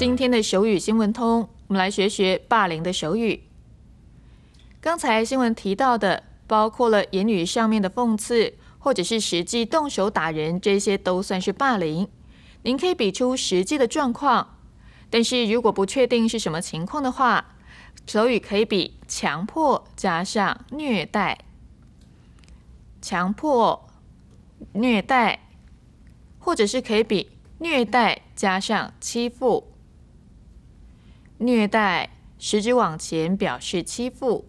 今天的手语新闻通，我们来学学霸凌的手语。刚才新闻提到的，包括了言语上面的讽刺，或者是实际动手打人，这些都算是霸凌。您可以比出实际的状况，但是如果不确定是什么情况的话，手语可以比强迫加上虐待，强迫虐待，或者是可以比虐待加上欺负。虐待，食指往前表示欺负。